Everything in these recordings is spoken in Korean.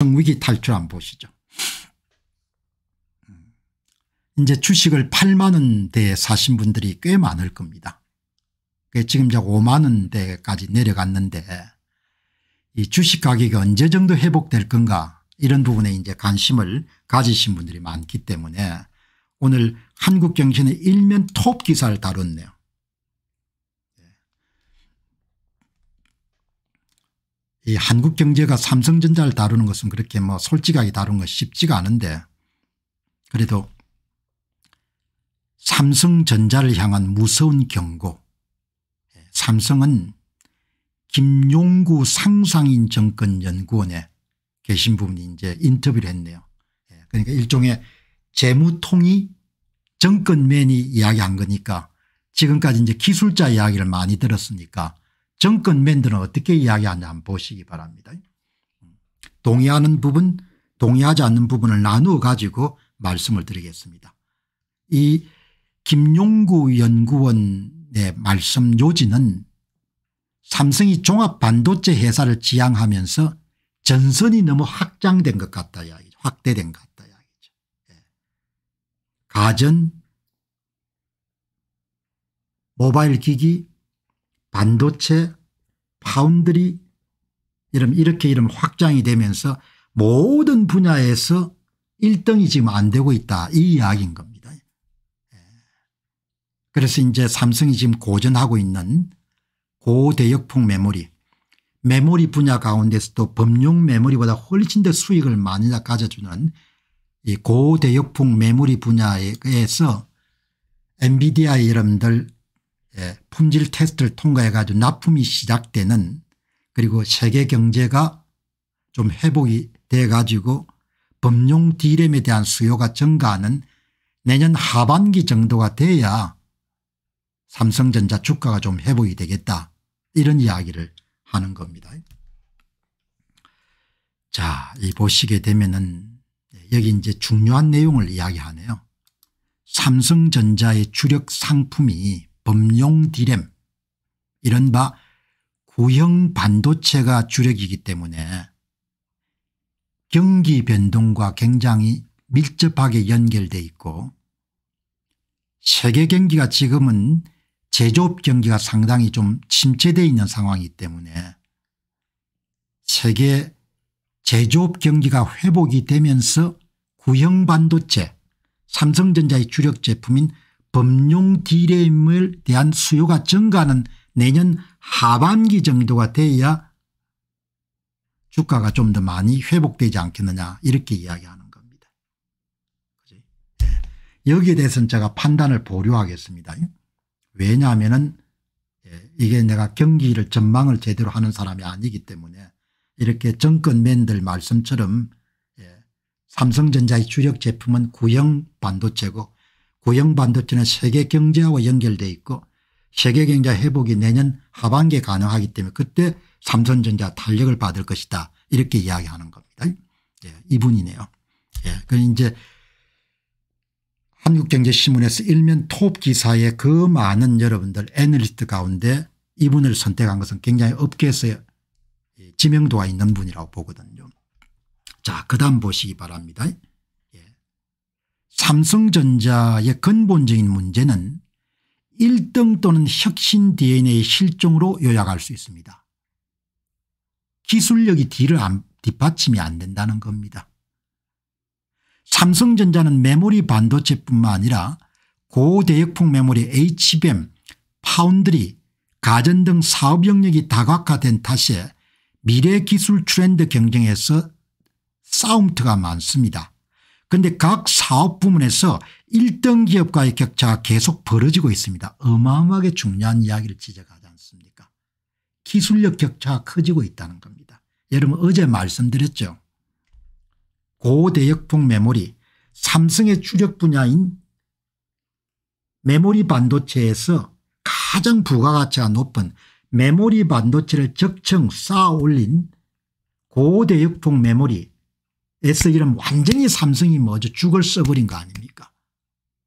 정위기 탈출 안 보시죠. 음. 이제 주식을 8만원대에 사신 분들이 꽤 많을 겁니다. 지금 5만원대까지 내려갔는데 이 주식 가격이 언제 정도 회복될 건가 이런 부분에 이제 관심을 가지신 분들이 많기 때문에 오늘 한국경제는 일면 톱 기사를 다뤘네요. 이 한국 경제가 삼성전자를 다루는 것은 그렇게 뭐 솔직하게 다루는 것이 쉽지가 않은데 그래도 삼성전자를 향한 무서운 경고 예, 삼성은 김용구 상상인 정권연구원에 계신 분이 이제 인터뷰를 했네요. 예, 그러니까 일종의 재무통이 정권맨이 이야기한 거니까 지금까지 이제 기술자 이야기를 많이 들었으니까 정권멘들는 어떻게 이야기하는지 한번 보시기 바랍니다. 동의하는 부분 동의하지 않는 부분을 나누어 가지고 말씀을 드리겠습니다. 이 김용구 연구원의 말씀 요지는 삼성이 종합반도체 회사를 지향하면서 전선이 너무 확장된 것 같다 이야기죠. 확대된 것 같다 이야기죠. 예. 가전, 모바일 기기, 반도체 파운드리 이름 이렇게 이름 확장이 되면서 모든 분야에서 1등이 지금 안 되고 있다 이 이야기인 겁니다. 예. 그래서 이제 삼성이 지금 고전하고 있는 고대역폭 메모리 메모리 분야 가운데서도 범용 메모리보다 훨씬 더 수익을 많이 가져주는 이 고대역폭 메모리 분야에서 엔비디아 이름들 예, 품질 테스트를 통과해 가지고 납품이 시작되는 그리고 세계 경제가 좀 회복이 돼 가지고 범용 디램에 대한 수요가 증가하는 내년 하반기 정도가 돼야 삼성전자 주가가 좀 회복이 되겠다 이런 이야기를 하는 겁니다. 자, 이 보시게 되면은 여기 이제 중요한 내용을 이야기하네요. 삼성전자의 주력 상품이 범용 디램 이른바 구형 반도체가 주력이기 때문에 경기 변동과 굉장히 밀접하게 연결되어 있고 세계 경기가 지금은 제조업 경기가 상당히 좀 침체되어 있는 상황이기 때문에 세계 제조업 경기가 회복이 되면서 구형 반도체 삼성전자의 주력 제품인 법용 디램에 대한 수요가 증가는 하 내년 하반기 정도가 돼야 주가가 좀 더 많이 회복되지 않겠느냐 이렇게 이야기하는 겁니다. 예. 여기에 대해서는 제가 판단을 보류하겠습니다. 왜냐하면 예, 이게 내가 경기를 전망을 제대로 하는 사람이 아니기 때문에 이렇게 정권맨들 말씀처럼 예, 삼성전자의 주력 제품은 구형 반도체고 고형 반도체는 세계 경제와 연결되어 있고 세계 경제 회복이 내년 하반기에 가능하기 때문에 그때 삼성전자 탄력을 받을 것이다 이렇게 이야기하는 겁니다. 예, 이분이네요. 예, 그 이제 한국경제신문에서 일면 톱 기사에 그 많은 여러분들 애널리스트 가운데 이분을 선택한 것은 굉장히 업계에서 지명도가 있는 분이라고 보거든요. 자, 그 다음 보시기 바랍니다. 삼성전자의 근본적인 문제는 1등 또는 혁신 d n a 실종으로 요약할 수 있습니다. 기술력이 뒤를 안, 뒷받침이 안 된다는 겁니다. 삼성전자는 메모리 반도체뿐만 아니라 고대역폭 메모리 HBM, 파운드리, 가전 등 사업 영역이 다각화된 탓에 미래 기술 트렌드 경쟁에서 싸움터가 많습니다. 그런데 각 사업 부문에서 1등 기업과의 격차가 계속 벌어지고 있습니다. 어마어마하게 중요한 이야기를 지적하지 않습니까 기술력 격차가 커지고 있다는 겁니다. 여러분 어제 말씀드렸죠. 고대역폭 메모리 삼성의 주력 분야인 메모리 반도체에서 가장 부가가치가 높은 메모리 반도체를 적층 쌓아 올린 고대역폭 메모리 s 써이 완전히 삼성이 먼저 죽을 써버린 거 아닙니까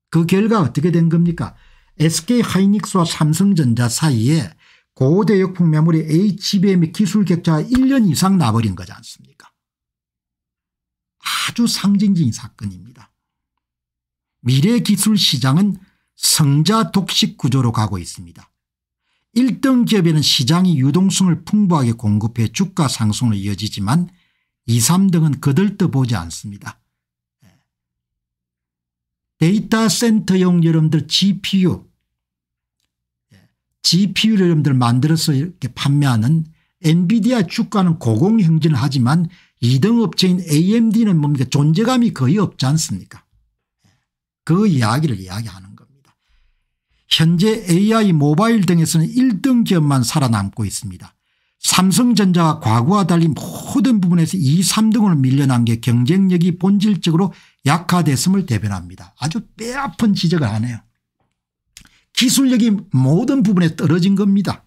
그 결과 어떻게 된 겁니까 SK하이닉스와 삼성전자 사이에 고대 역풍 매물의 h b m 기술 격차가 1년 이상 나버린 거지 않습니까 아주 상징적인 사건입니다 미래 기술 시장은 성자 독식 구조로 가고 있습니다 1등 기업에는 시장이 유동성을 풍부하게 공급해 주가 상승으로 이어지지만 2, 3등은 그들떠보지 않습니다. 예. 데이터 센터용 여러분들 GPU GPU를 예. 여러분들 만들어서 이렇게 판매하는 엔비디아 주가는 고공행진을 하지만 2등 업체인 AMD는 뭡니까 존재감이 거의 없지 않습니까 예. 그 이야기를 이야기하는 겁니다. 현재 AI 모바일 등에서는 1등 기업만 살아남고 있습니다. 삼성전자가 과거와 달리 모든 부분에서 2, 3등으로 밀려난 게 경쟁력이 본질적으로 약화됐음을 대변합니다. 아주 뼈아픈 지적을 하네요. 기술력이 모든 부분에 떨어진 겁니다.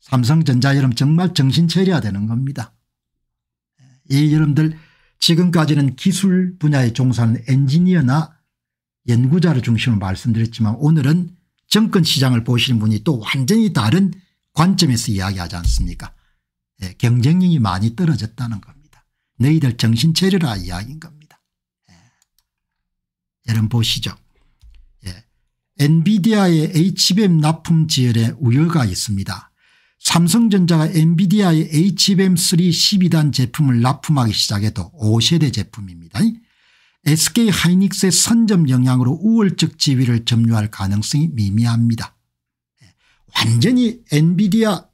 삼성전자 여러분 정말 정신 차려야 되는 겁니다. 이 여러분들 지금까지는 기술 분야에 종사하는 엔지니어나 연구자를 중심으로 말씀드렸지만 오늘은 정권 시장을 보시는 분이 또 완전히 다른 관점에서 이야기하지 않습니까 예, 경쟁력이 많이 떨어졌다는 겁니다. 너희들 정신 차려라 이야기인 겁니다. 예. 여러분 보시죠. 예. 엔비디아의 HBM 납품 지연에 우려가 있습니다. 삼성전자가 엔비디아의 HBM3 12단 제품을 납품하기 시작해도 5세대 제품입니다. SK 하이닉스의 선점 영향으로 우월적 지위를 점유할 가능성이 미미합니다. 예, 완전히 엔비디아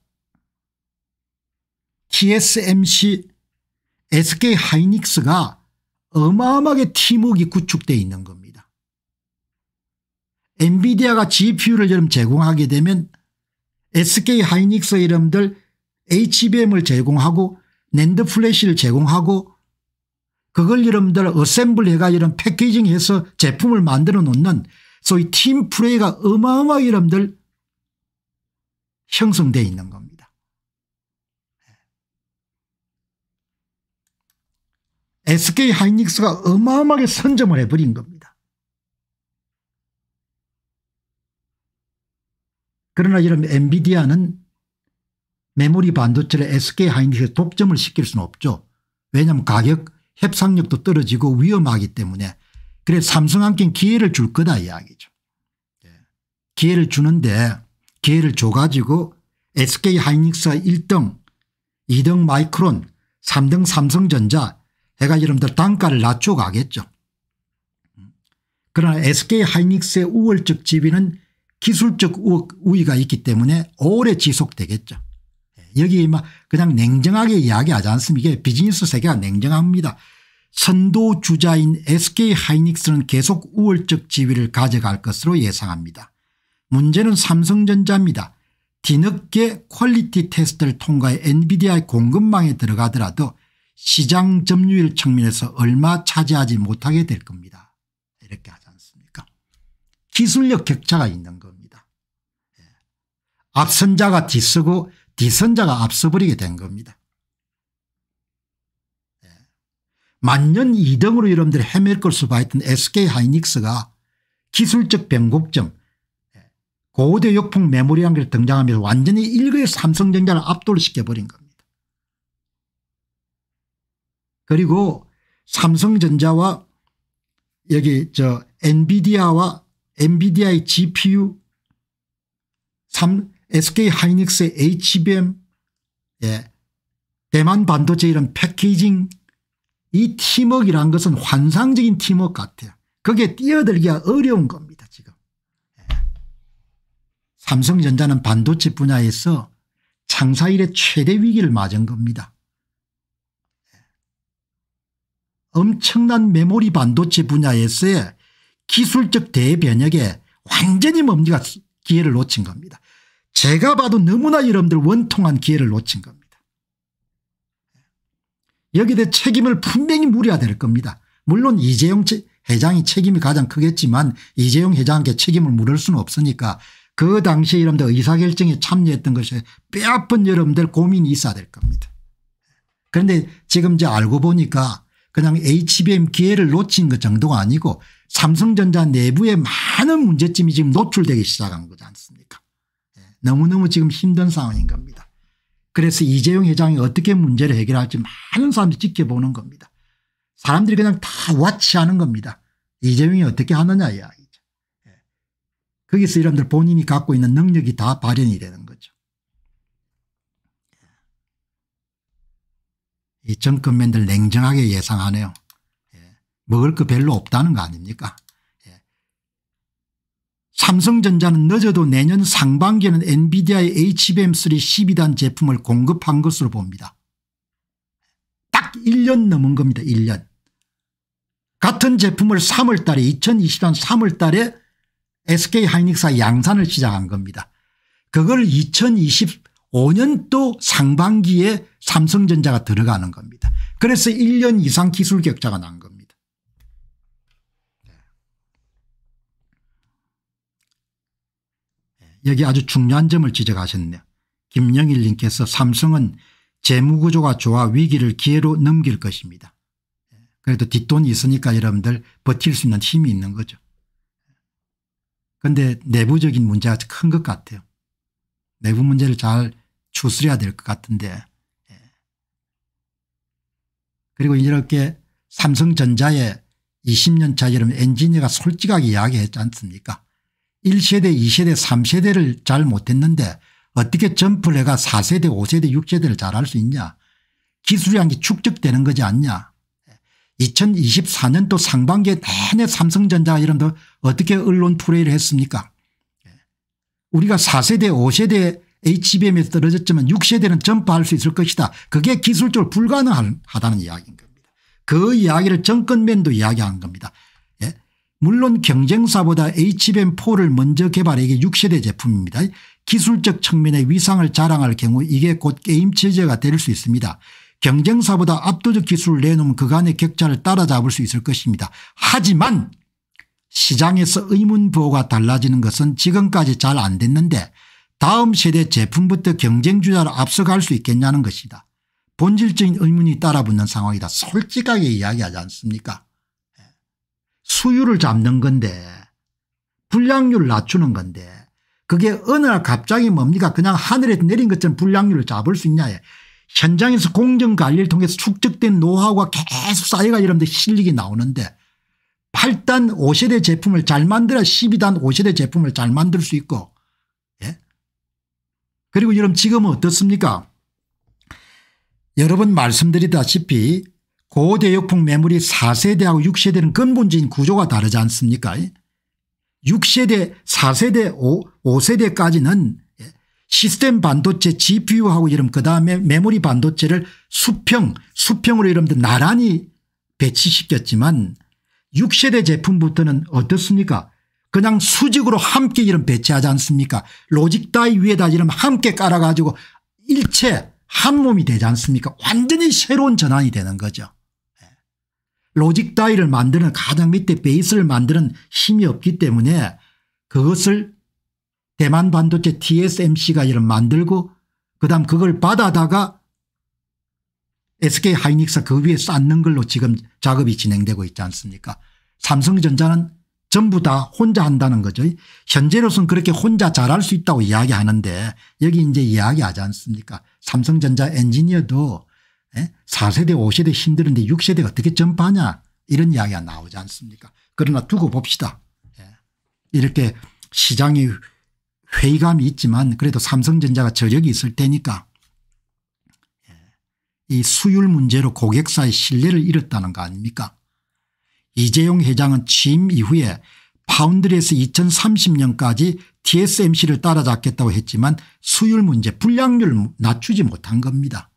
TSMC SK 하이닉스가 어마어마하게 팀웍이 구축되어 있는 겁니다. 엔비디아가 GPU를 여름 제공하게 되면 SK 하이닉스 이름들 HBM을 제공하고 낸드 플래시를 제공하고 그걸 여러분들 어셈블해가 이런 패키징해서 제품을 만들어 놓는 소위 팀 플레이가 어마어마하게 여러분들 형성되어 있는 겁니다. SK 하이닉스가 어마어마하게 선점을 해버린 겁니다. 그러나 여러분 엔비디아는 메모리 반도체를 SK 하이닉스에 독점을 시킬 수는 없죠. 왜냐하면 가격 협상력도 떨어지고 위험하기 때문에 그래 삼성한테 기회를 줄 거다 이야기죠. 예. 기회를 주는데 기회를 줘가지고 SK하이닉스가 1등 2등 마이크론 3등 삼성전자 해가 여러분들 단가를 낮춰가겠죠. 그러나 SK하이닉스의 우월적 지위는 기술적 우위가 있기 때문에 오래 지속되겠죠. 여기 막 그냥 냉정하게 이야기하지 않습니까 비즈니스 세계가 냉정합니다. 선도주자인 SK 하이닉스는 계속 우월적 지위를 가져갈 것으로 예상합니다. 문제는 삼성전자입니다. 뒤늦게 퀄리티 테스트를 통과해 엔비디아의 공급망에 들어가더라도 시장 점유율 측면에서 얼마 차지하지 못하게 될 겁니다. 이렇게 하지 않습니까 기술력 격차가 있는 겁니다. 예. 앞선자가 뒤서고 기선자가 앞서버리게 된 겁니다. 예. 만년 2등으로 여러분들이 헤맬 것으 봐했던 SK하이닉스가 기술적 변곡점 예. 고대 역풍 메모리 한결 등장하면서 완전히 일거에 삼성전자를 압도를 시켜버린 겁니다. 그리고 삼성전자와 여기 저 엔비디아와 엔비디아의 GPU 3, SK 하이닉스의 HBM, 예. 대만 반도체 이런 패키징 이 팀워크란 것은 환상적인 팀워크 같아요. 그게 뛰어들기가 어려운 겁니다 지금. 예. 삼성전자는 반도체 분야에서 창사 일의 최대 위기를 맞은 겁니다. 예. 엄청난 메모리 반도체 분야에서의 기술적 대변혁에 완전히 멈지가 기회를 놓친 겁니다. 제가 봐도 너무나 여러분들 원통한 기회를 놓친 겁니다. 여기에 대해 책임을 분명히 물어야 될 겁니다. 물론 이재용 회장이 책임이 가장 크겠지만 이재용 회장한테 책임을 물을 수는 없으니까 그 당시 여러분들 의사결정에 참여했던 것이 뼈아픈 여러분들 고민이 있어야 될 겁니다. 그런데 지금 이제 알고 보니까 그냥 HBM 기회를 놓친 것 정도가 아니고 삼성전자 내부에 많은 문제점이 지금 노출되기 시작한 거지 않습니까 너무너무 지금 힘든 상황인 겁니다. 그래서 이재용 회장이 어떻게 문제를 해결할지 많은 사람들이 지켜보는 겁니다. 사람들이 그냥 다 와치하는 겁니다. 이재용이 어떻게 하느냐 이야기죠. 예. 거기서 여러분들 본인이 갖고 있는 능력이 다 발현이 되는 거죠. 예. 이 정권맨들 냉정하게 예상하네요. 예. 먹을 거 별로 없다는 거 아닙니까 삼성전자는 늦어도 내년 상반기에는 엔비디아의 HBM3 12단 제품을 공급한 것으로 봅니다. 딱 1년 넘은 겁니다. 1년. 같은 제품을 3월달에 2020년 3월달에 SK하이닉스와 양산을 시작한 겁니다. 그걸 2025년도 상반기에 삼성전자가 들어가는 겁니다. 그래서 1년 이상 기술 격차가 난 겁니다. 여기 아주 중요한 점을 지적하셨네요. 김영일 님께서 삼성은 재무구조가 좋아 위기를 기회로 넘길 것입니다. 그래도 뒷돈이 있으니까 여러분들 버틸 수 있는 힘이 있는 거죠. 그런데 내부적인 문제가 큰 것 같아요. 내부 문제를 잘 추스려야 될 것 같은데 그리고 이렇게 삼성전자의 20년 차 여러분 엔지니어가 솔직하게 이야기했지 않습니까 1세대 2세대 3세대를 잘 못했는데 어떻게 점프를 해가 4세대 5세대 6세대를 잘할수 있냐 기술량이 축적되는 거지 않냐 2024년도 상반기에 내내 삼성전자 이런데 어떻게 언론 플레이를 했습니까 우리가 4세대 5세대 HBM에서 떨어졌지만 6세대는 점프할 수 있을 것이다. 그게 기술적으로 불가능하다는 이야기인 겁니다. 그 이야기를 정권맨도 이야기한 겁니다. 물론 경쟁사보다 HBM4를 먼저 개발해 이게 6세대 제품입니다. 기술적 측면의 위상을 자랑할 경우 이게 곧 게임 체제가 될 수 있습니다. 경쟁사보다 압도적 기술을 내놓으면 그간의 격차를 따라잡을 수 있을 것입니다. 하지만 시장에서 의문부호가 달라지는 것은 지금까지 잘 안 됐는데 다음 세대 제품부터 경쟁주자를 앞서갈 수 있겠냐는 것이다. 본질적인 의문이 따라붙는 상황이다. 솔직하게 이야기하지 않습니까 수율을 잡는 건데 불량률을 낮추는 건데 그게 어느 날 갑자기 뭡니까 그냥 하늘에 내린 것처럼 불량률을 잡을 수 있냐 현장에서 공정관리를 통해서 축적된 노하우가 계속 쌓여가 이러면 실력이 나오는데 8단 5세대 제품을 잘 만들어 12단 5세대 제품을 잘 만들 수 있고 예? 그리고 여러분 지금은 어떻습니까 여러분 말씀드리다시피 고대 역풍 매물이 4세대하고 6세대는 근본적인 구조가 다르지 않습니까 6세대 4세대 5, 세대까지는 시스템 반도체 gpu하고 이름 그다음에 메모리 반도체를 수평 수평으로 이름들 나란히 배치시켰지만 6세대 제품부터는 어떻습니까 그냥 수직으로 함께 이름 배치하지 않습니까 로직 따위 위에다 이름 함께 깔아가지고 일체 한 몸이 되지 않습니까 완전히 새로운 전환이 되는 거죠 로직 따위를 만드는 가장 밑에 베이스를 만드는 힘이 없기 때문에 그것을 대만 반도체 TSMC가 이런 만들고 그 다음 그걸 받아다가 SK하이닉스 그 위에 쌓는 걸로 지금 작업이 진행되고 있지 않습니까 삼성전자는 전부 다 혼자 한다는 거죠. 현재로서는 그렇게 혼자 잘할 수 있다고 이야기하는데 여기 이제 이야기하지 않습니까 삼성전자 엔지니어도 4세대 예? 5세대 힘들는데 6세대 가 어떻게 전파하냐 이런 이야기가 나오지 않습니까 그러나 두고 봅시다. 예. 이렇게 시장이 회의감이 있지만 그래도 삼성전자가 저력이 있을 테니까 예. 이 수율 문제로 고객사의 신뢰를 잃었다는 거 아닙니까 이재용 회장은 취임 이후에 파운드리에서 2030년까지 TSMC를 따라잡겠다고 했지만 수율 문제 불량률 낮추지 못한 겁니다.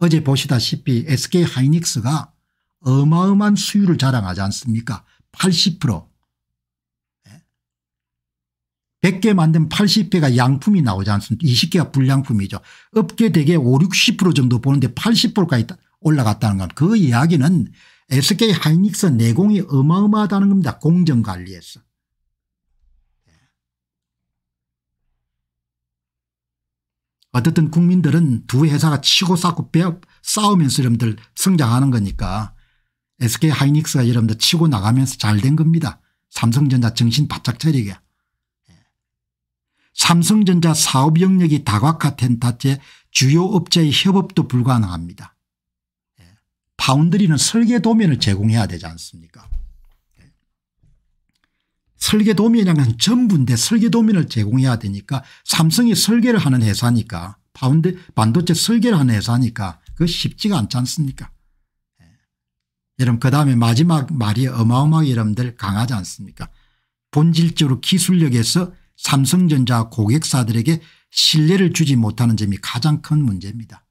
어제 보시다시피 SK 하이닉스가 어마어마한 수율을 자랑하지 않습니까 80% 100개 예? 만든 80개가 양품이 나오지 않습니까 20개가 불량품이죠 업계 대개 5, 60% 정도 보는데 80%까지 올라갔다는 건 그 이야기는 SK 하이닉스 내공이 어마어마하다는 겁니다 공정관리에서 어쨌든 국민들은 두 회사가 치고 싸고 빼어 싸우면서 여러분들 성장하는 거니까 SK 하이닉스가 여러분들 치고 나가면서 잘 된 겁니다. 삼성전자 정신 바짝 차리게. 예. 삼성전자 사업 영역이 다각화 텐타체 주요 업체의 협업도 불가능합니다. 예. 파운드리는 설계 도면을 제공해야 되지 않습니까 설계도면이란 전부인데 설계도면을 제공해야 되니까 삼성이 설계를 하는 회사니까 파운드 반도체 설계를 하는 회사니까 그거 쉽지가 않지 않습니까 예. 여러분 그다음에 마지막 말이 어마어마하게 여러분들 강하지 않습니까 본질적으로 기술력에서 삼성전자 고객사들에게 신뢰를 주지 못하는 점이 가장 큰 문제입니다.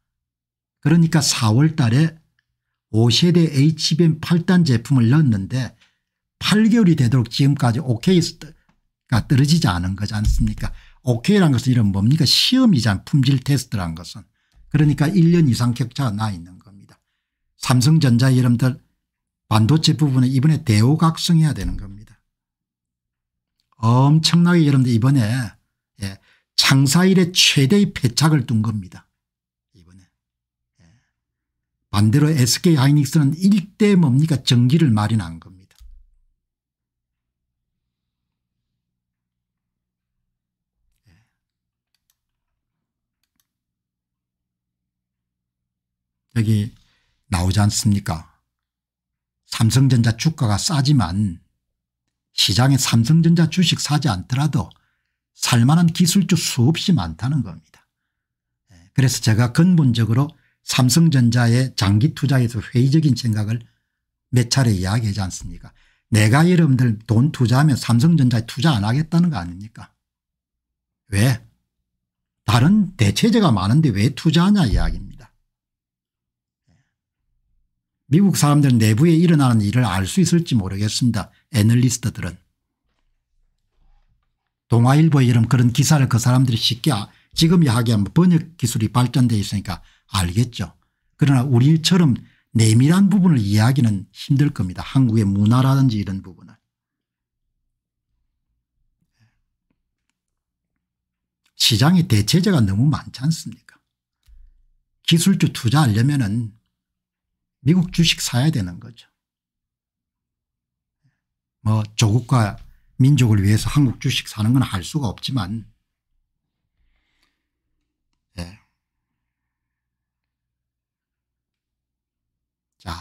그러니까 4월 달에 5세대 HBM 8단 제품을 넣었는데 8개월이 되도록 지금까지 오케이가 떨어지지 않은 거지 않습니까 오케이란 것은 이런 뭡니까 시험이잖 품질 테스트란 것은 그러니까 1년 이상 격차가 나 있는 겁니다. 삼성전자 여러분들 반도체 부분은 이번에 대우각성해야 되는 겁니다. 엄청나게 여러분들 이번에 예, 창사일에 최대의 패착을 둔 겁니다. 이번에 예. 반대로 SK하이닉스는 일대 뭡니까 전기를 마련한 겁니다. 여기 나오지 않습니까 삼성전자 주가가 싸지만 시장에 삼성전자 주식 사지 않더라도 살만한 기술주 수없이 많다는 겁니다. 예, 그래서 제가 근본적으로 삼성전자의 장기 투자에서 회의적인 생각을 몇 차례 이야기하지 않습니까 내가 여러분들 돈 투자하면 삼성전자에 투자 안 하겠다는 거 아닙니까 왜 다른 대체제가 많은데 왜 투자하냐 이야기입니다. 미국 사람들 내부에 일어나는 일을 알 수 있을지 모르겠습니다. 애널리스트들은. 동아일보처럼 그런 기사를 그 사람들이 쉽게 아, 지금이 야기하면 뭐 번역 기술이 발전되어 있으니까 알겠죠. 그러나 우리처럼 내밀한 부분을 이해하기는 힘들 겁니다. 한국의 문화라든지 이런 부분을. 시장에 대체제가 너무 많지 않습니까 기술주 투자하려면 은 미국 주식 사야 되는 거죠. 뭐 조국과 민족을 위해서 한국 주식 사는 건 알 수가 없지만 네. 자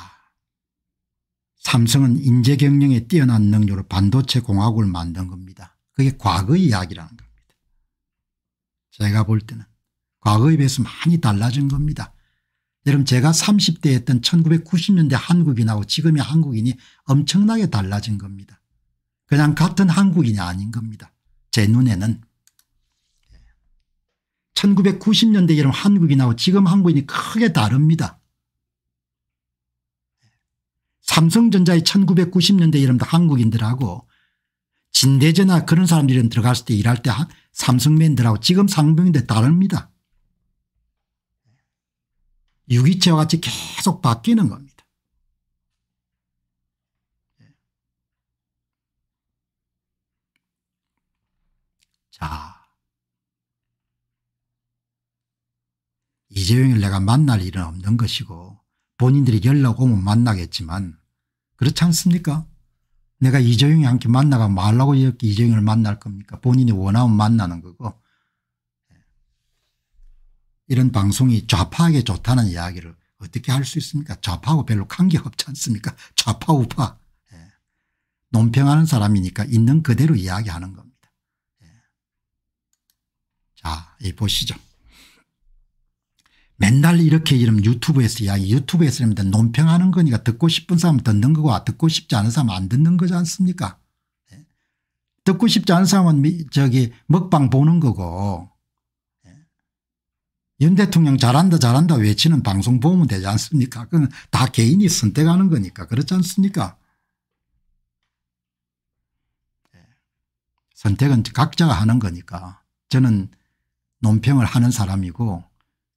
삼성은 인재 경영에 뛰어난 능력으로 반도체 공학을 만든 겁니다. 그게 과거의 이야기라는 겁니다. 제가 볼 때는 과거에 비해서 많이 달라진 겁니다. 여러분 제가 30대 했던 1990년대 한국인하고 지금의 한국인이 엄청나게 달라진 겁니다. 그냥 같은 한국인이 아닌 겁니다. 제 눈에는. 1990년대 여러 한국인하고 지금 한국인이 크게 다릅니다. 삼성전자의 1990년대 여러 한국인들하고 진대제나 그런 사람들이 들어갔을 때 일할 때 삼성맨들하고 지금 상병인데 다릅니다. 유기체와 같이 계속 바뀌는 겁니다. 자 이재용을 내가 만날 일은 없는 것이고 본인들이 연락 오면 만나겠지만 그렇지 않습니까 내가 이재용이 함께 만나가 말라고 뭐 이렇게 이재용을 만날 겁니까 본인이 원하면 만나는 거고 이런 방송이 좌파에게 좋다는 이야기를 어떻게 할 수 있습니까 좌파하고 별로 관계 없지 않습니까 좌파 우파 예. 논평하는 사람이니까 있는 그대로 이야기하는 겁니다. 예. 자, 이 보시죠. 맨날 이렇게 이름 유튜브에서 이야기 유튜브에서 이러면 논평하는 거니까 듣고 싶은 사람 듣는 거고 아, 듣고 싶지 않은 사람 안 듣는 거지 않습니까 예. 듣고 싶지 않은 사람은 저기 먹방 보는 거고 윤 대통령 잘한다 잘한다 외치는 방송 보면 되지 않습니까 그건 다 개인이 선택하는 거니까 그렇지 않습니까 예. 선택은 각자가 하는 거니까 저는 논평을 하는 사람이고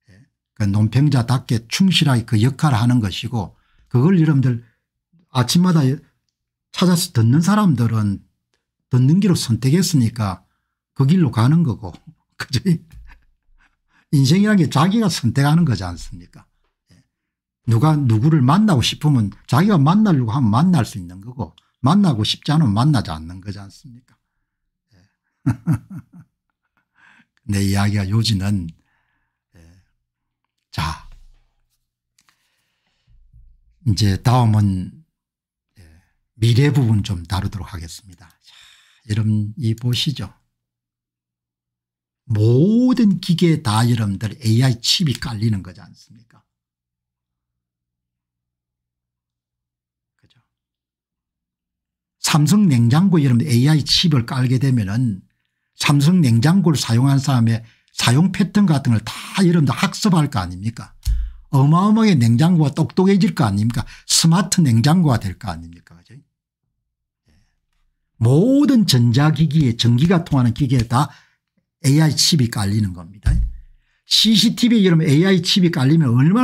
예. 그 논평자답게 충실하게 그 역할을 하는 것이고 그걸 여러분들 아침마다 찾아서 듣는 사람들은 듣는 길로 선택했으니까 그 길로 가는 거고 그지 인생이라는 게 자기가 선택하는 거지 않습니까 예. 누가 누구를 만나고 싶으면 자기가 만나려고 하면 만날 수 있는 거고 만나고 싶지 않으면 만나지 않는 거지 않습니까 예. 내 이야기가 요지는 예. 자 이제 다음은 미래 부분 좀 다루도록 하겠습니다. 자, 여러분 이 보시죠. 모든 기계에 다 여러분들 AI 칩이 깔리는 거지 않습니까? 그죠? 삼성 냉장고 여러분 AI 칩을 깔게 되면은 삼성 냉장고를 사용한 사람의 사용 패턴 같은 걸 다 여러분들 학습할 거 아닙니까? 어마어마하게 냉장고가 똑똑해질 거 아닙니까? 스마트 냉장고가 될 거 아닙니까? 그죠? 예. 모든 전자기기에 전기가 통하는 기계에 다 AI 칩이 깔리는 겁니다. CCTV 여러분 AI 칩이 깔리면 얼마나